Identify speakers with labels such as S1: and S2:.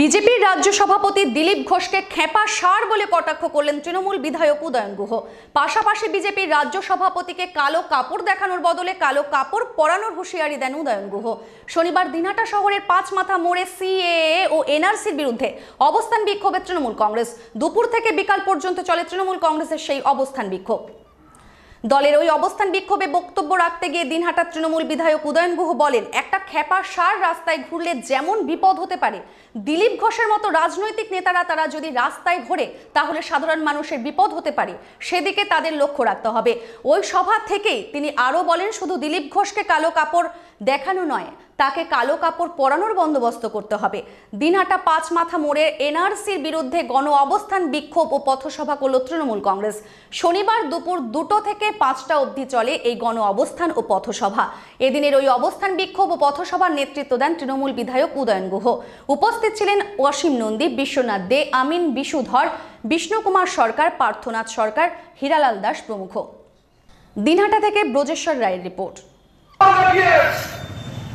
S1: বিজেপির রাজ্য সভাপতি দিলীপ ঘোষকে খেপা সার বলে কটাক্ষ করলেন তৃণমূল বিধায়ক উদয়ন গুহ পাশাপাশি বিজেপির রাজ্য সভাপতিকে কালো কাপড় দেখানোর বদলে কালো কাপড় পরানোর হুঁশিয়ারি দেন উদয়ন গুহ শনিবার দিনাটা শহরের পাঁচ মাথা মোড়ে সিএএ ও এনআরসির বিরুদ্ধে অবস্থান বিক্ষোভে তৃণমূল কংগ্রেস দুপুর থেকে বিকাল পর্যন্ত চলে তৃণমূল কংগ্রেসের সেই অবস্থান বিক্ষোভ দলের ওই অবস্থান বিক্ষোভে বক্তব্য রাখতে গিয়ে দিনহাটা তৃণমূল বিধায়ক উদয়ন গুহ বলেন একটা খেপা সার রাস্তায় ঘুরলে যেমন বিপদ হতে পারে দিলীপ ঘোষের মতো রাজনৈতিক নেতারা তারা যদি রাস্তায় ঘোরে তাহলে সাধারণ মানুষের বিপদ হতে পারে সেদিকে তাদের লক্ষ্য রাখতে হবে ওই সভা থেকেই তিনি আরও বলেন শুধু দিলীপ ঘোষকে কালো কাপড় দেখানো নয় তাকে কালো কাপড় পরানোর বন্দোবস্ত করতে হবে দিনহাটা পাঁচ মাথা মোড়ে এনআরসির বিরুদ্ধে গণ অবস্থান বিক্ষোভ ও পথসভা করল তৃণমূল কংগ্রেস শনিবার দুপুর দুটো থেকে পাঁচটা অবধি চলে এই গণ অবস্থান ও পথসভা এদিনের ওই অবস্থান বিক্ষোভ ও পথসভার নেতৃত্ব দেন তৃণমূল বিধায়ক উদয়ন গুহ উপস্থিত ছিলেন অসীম নন্দী বিশ্বনাথ দে আমিন বিশুধর বিষ্ণুকুমার সরকার পার্থনাথ সরকার হীরালাল দাস প্রমুখ দিনহাটা থেকে ব্রজেশ্বর রায়ের রিপোর্ট